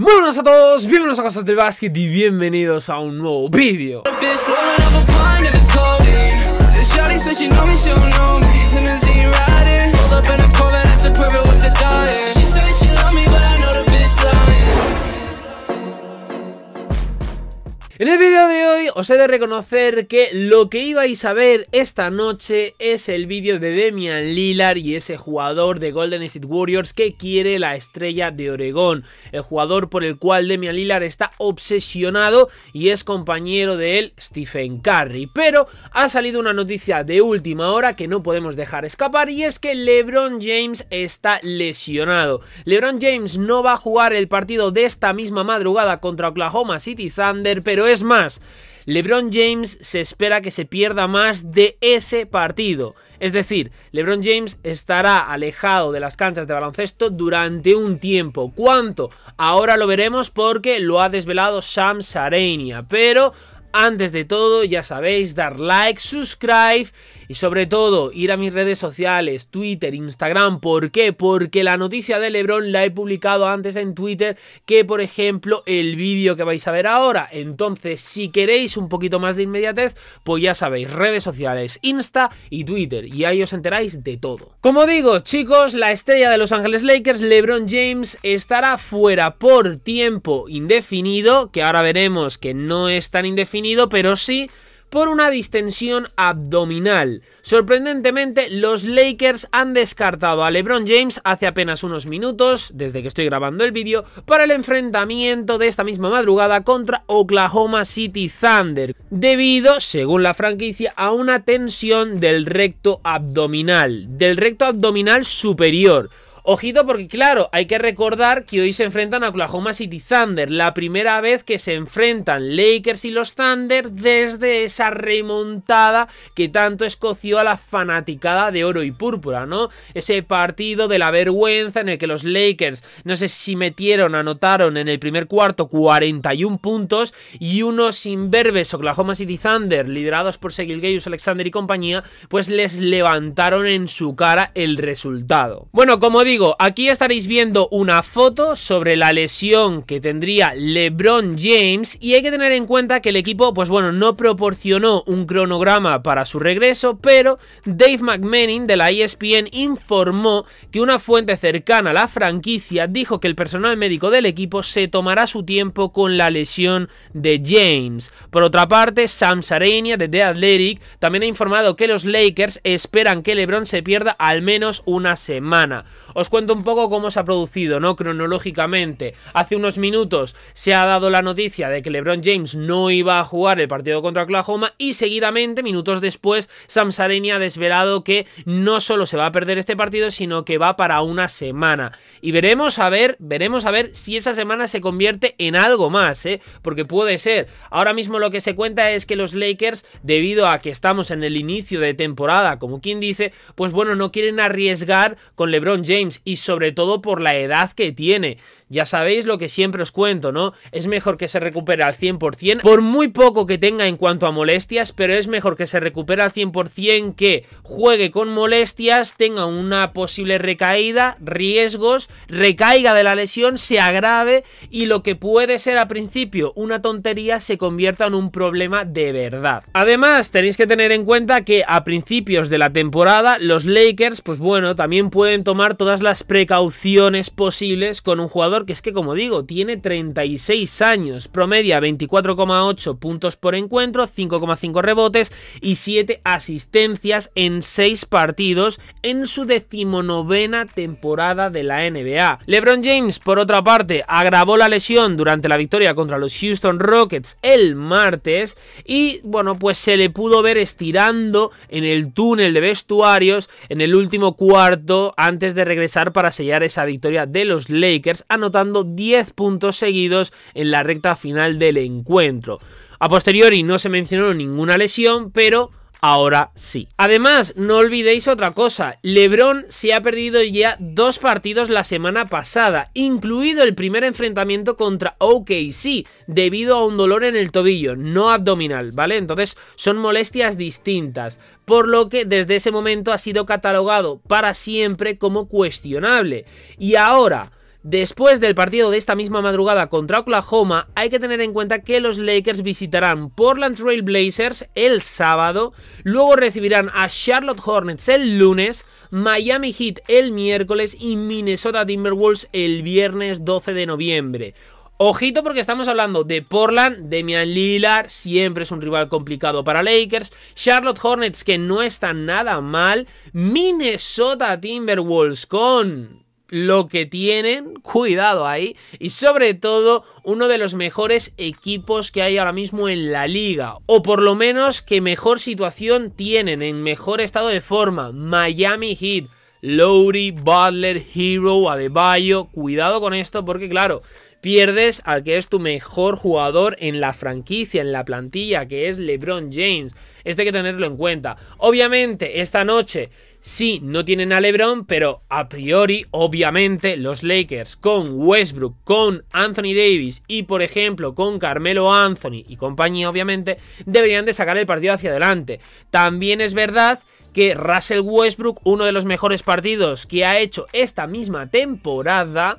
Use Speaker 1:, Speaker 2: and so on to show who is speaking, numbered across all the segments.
Speaker 1: ¡Buenos a todos, bienvenidos a Casas del Básquet y bienvenidos a un nuevo vídeo En el vídeo de hoy os he de reconocer que lo que ibais a ver esta noche es el vídeo de Demian Lillard y ese jugador de Golden State Warriors que quiere la estrella de Oregón, el jugador por el cual Demian Lillard está obsesionado y es compañero de él Stephen Curry, pero ha salido una noticia de última hora que no podemos dejar escapar y es que LeBron James está lesionado. LeBron James no va a jugar el partido de esta misma madrugada contra Oklahoma City Thunder, pero es más, LeBron James se espera que se pierda más de ese partido. Es decir, LeBron James estará alejado de las canchas de baloncesto durante un tiempo. ¿Cuánto? Ahora lo veremos porque lo ha desvelado Sam Sarania. Pero antes de todo, ya sabéis, dar like, subscribe y sobre todo ir a mis redes sociales, Twitter, Instagram. ¿Por qué? Porque la noticia de Lebron la he publicado antes en Twitter que, por ejemplo, el vídeo que vais a ver ahora. Entonces, si queréis un poquito más de inmediatez, pues ya sabéis, redes sociales, Insta y Twitter. Y ahí os enteráis de todo. Como digo, chicos, la estrella de Los Ángeles Lakers, Lebron James, estará fuera por tiempo indefinido, que ahora veremos que no es tan indefinido pero sí por una distensión abdominal. Sorprendentemente, los Lakers han descartado a LeBron James hace apenas unos minutos, desde que estoy grabando el vídeo, para el enfrentamiento de esta misma madrugada contra Oklahoma City Thunder, debido, según la franquicia, a una tensión del recto abdominal, del recto abdominal superior. Ojito porque claro, hay que recordar que hoy se enfrentan a Oklahoma City Thunder, la primera vez que se enfrentan Lakers y los Thunder desde esa remontada que tanto escoció a la fanaticada de oro y púrpura, ¿no? Ese partido de la vergüenza en el que los Lakers, no sé si metieron, anotaron en el primer cuarto 41 puntos y unos imberbes Oklahoma City Thunder, liderados por Segil Gayus, Alexander y compañía, pues les levantaron en su cara el resultado. Bueno, como digo, aquí estaréis viendo una foto sobre la lesión que tendría LeBron James y hay que tener en cuenta que el equipo, pues bueno, no proporcionó un cronograma para su regreso, pero Dave McMenning de la ESPN informó que una fuente cercana a la franquicia dijo que el personal médico del equipo se tomará su tiempo con la lesión de James. Por otra parte, Sam Sarania de The Athletic también ha informado que los Lakers esperan que LeBron se pierda al menos una semana cuento un poco cómo se ha producido, ¿no? Cronológicamente. Hace unos minutos se ha dado la noticia de que LeBron James no iba a jugar el partido contra Oklahoma y seguidamente, minutos después, Sam ha desvelado que no solo se va a perder este partido, sino que va para una semana. Y veremos a ver, veremos a ver si esa semana se convierte en algo más, ¿eh? Porque puede ser. Ahora mismo lo que se cuenta es que los Lakers, debido a que estamos en el inicio de temporada, como quien dice, pues bueno, no quieren arriesgar con LeBron James y sobre todo por la edad que tiene. Ya sabéis lo que siempre os cuento, ¿no? Es mejor que se recupere al 100%, por muy poco que tenga en cuanto a molestias, pero es mejor que se recupere al 100% que juegue con molestias, tenga una posible recaída, riesgos, recaiga de la lesión, se agrave y lo que puede ser a principio una tontería se convierta en un problema de verdad. Además, tenéis que tener en cuenta que a principios de la temporada los Lakers, pues bueno, también pueden tomar todas las precauciones posibles con un jugador que es que, como digo, tiene 36 años, promedia 24,8 puntos por encuentro, 5,5 rebotes y 7 asistencias en 6 partidos en su decimonovena temporada de la NBA. LeBron James, por otra parte, agravó la lesión durante la victoria contra los Houston Rockets el martes y, bueno, pues se le pudo ver estirando en el túnel de vestuarios en el último cuarto antes de regresar para sellar esa victoria de los Lakers, no 10 puntos seguidos en la recta final del encuentro. A posteriori no se mencionó ninguna lesión, pero ahora sí. Además, no olvidéis otra cosa, Lebron se ha perdido ya dos partidos la semana pasada, incluido el primer enfrentamiento contra OKC, debido a un dolor en el tobillo, no abdominal, ¿vale? Entonces son molestias distintas, por lo que desde ese momento ha sido catalogado para siempre como cuestionable. Y ahora... Después del partido de esta misma madrugada contra Oklahoma, hay que tener en cuenta que los Lakers visitarán Portland Trail Blazers el sábado, luego recibirán a Charlotte Hornets el lunes, Miami Heat el miércoles y Minnesota Timberwolves el viernes 12 de noviembre. Ojito porque estamos hablando de Portland, Demian Lillard, siempre es un rival complicado para Lakers, Charlotte Hornets que no está nada mal, Minnesota Timberwolves con lo que tienen, cuidado ahí, y sobre todo uno de los mejores equipos que hay ahora mismo en la liga, o por lo menos que mejor situación tienen, en mejor estado de forma, Miami Heat, Lowry, Butler, Hero, Adebayo, cuidado con esto porque claro, pierdes al que es tu mejor jugador en la franquicia, en la plantilla, que es LeBron James. Este hay que tenerlo en cuenta. Obviamente, esta noche Sí, no tienen a LeBron, pero a priori, obviamente, los Lakers con Westbrook, con Anthony Davis y, por ejemplo, con Carmelo Anthony y compañía, obviamente, deberían de sacar el partido hacia adelante. También es verdad que Russell Westbrook, uno de los mejores partidos que ha hecho esta misma temporada,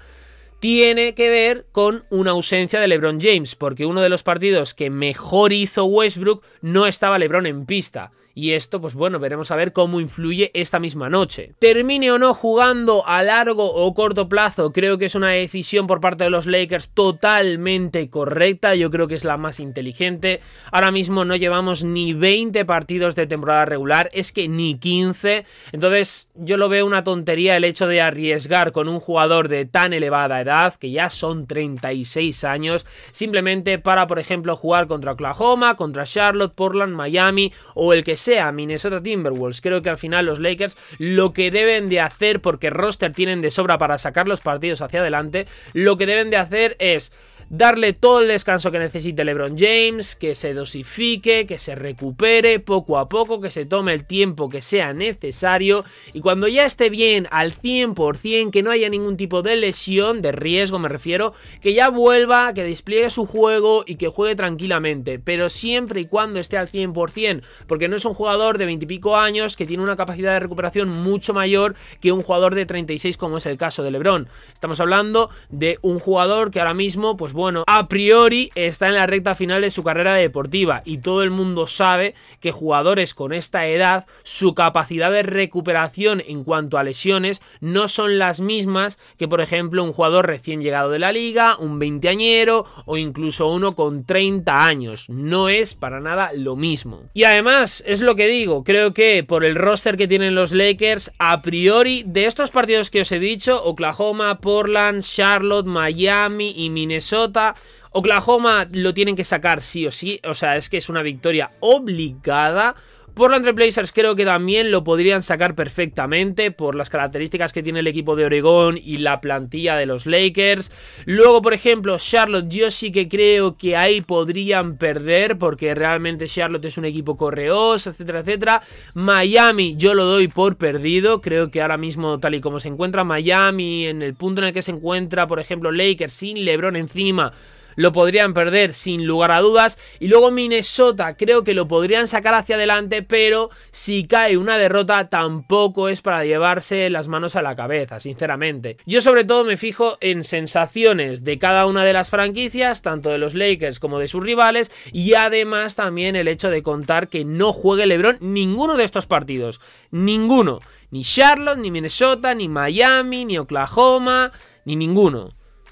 Speaker 1: tiene que ver con una ausencia de LeBron James, porque uno de los partidos que mejor hizo Westbrook no estaba LeBron en pista. Y esto, pues bueno, veremos a ver cómo influye esta misma noche. Termine o no jugando a largo o corto plazo, creo que es una decisión por parte de los Lakers totalmente correcta. Yo creo que es la más inteligente. Ahora mismo no llevamos ni 20 partidos de temporada regular, es que ni 15. Entonces, yo lo veo una tontería el hecho de arriesgar con un jugador de tan elevada edad, que ya son 36 años, simplemente para, por ejemplo, jugar contra Oklahoma, contra Charlotte Portland, Miami o el que sea, Minnesota Timberwolves. Creo que al final los Lakers lo que deben de hacer, porque roster tienen de sobra para sacar los partidos hacia adelante, lo que deben de hacer es darle todo el descanso que necesite LeBron James, que se dosifique, que se recupere poco a poco, que se tome el tiempo que sea necesario y cuando ya esté bien al 100%, que no haya ningún tipo de lesión, de riesgo me refiero, que ya vuelva, que despliegue su juego y que juegue tranquilamente, pero siempre y cuando esté al 100%, porque no es un jugador de 20 y pico años que tiene una capacidad de recuperación mucho mayor que un jugador de 36 como es el caso de LeBron. Estamos hablando de un jugador que ahora mismo, pues bueno, a priori está en la recta final de su carrera deportiva y todo el mundo sabe que jugadores con esta edad, su capacidad de recuperación en cuanto a lesiones no son las mismas que por ejemplo un jugador recién llegado de la liga, un veinteañero o incluso uno con 30 años. No es para nada lo mismo. Y además, es lo que digo, creo que por el roster que tienen los Lakers, a priori de estos partidos que os he dicho, Oklahoma, Portland, Charlotte, Miami y Minnesota, Oklahoma lo tienen que sacar sí o sí, o sea, es que es una victoria obligada. Por Portland Blazers creo que también lo podrían sacar perfectamente por las características que tiene el equipo de Oregón y la plantilla de los Lakers. Luego, por ejemplo, Charlotte, yo sí que creo que ahí podrían perder porque realmente Charlotte es un equipo correos, etcétera, etcétera. Miami yo lo doy por perdido, creo que ahora mismo tal y como se encuentra Miami, en el punto en el que se encuentra, por ejemplo, Lakers sin LeBron encima, lo podrían perder sin lugar a dudas. Y luego Minnesota creo que lo podrían sacar hacia adelante, pero si cae una derrota tampoco es para llevarse las manos a la cabeza, sinceramente. Yo sobre todo me fijo en sensaciones de cada una de las franquicias, tanto de los Lakers como de sus rivales, y además también el hecho de contar que no juegue Lebron ninguno de estos partidos. Ninguno. Ni Charlotte, ni Minnesota, ni Miami, ni Oklahoma, ni ninguno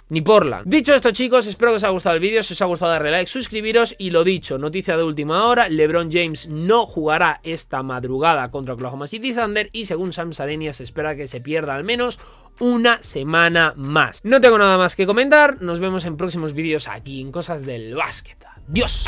Speaker 1: ni porla. Dicho esto, chicos, espero que os haya gustado el vídeo. Si os ha gustado, darle like, suscribiros. Y lo dicho, noticia de última hora: LeBron James no jugará esta madrugada contra Oklahoma City Thunder. Y según Sam Sarenia, se espera que se pierda al menos una semana más. No tengo nada más que comentar. Nos vemos en próximos vídeos aquí en Cosas del Básquet. ¡Dios!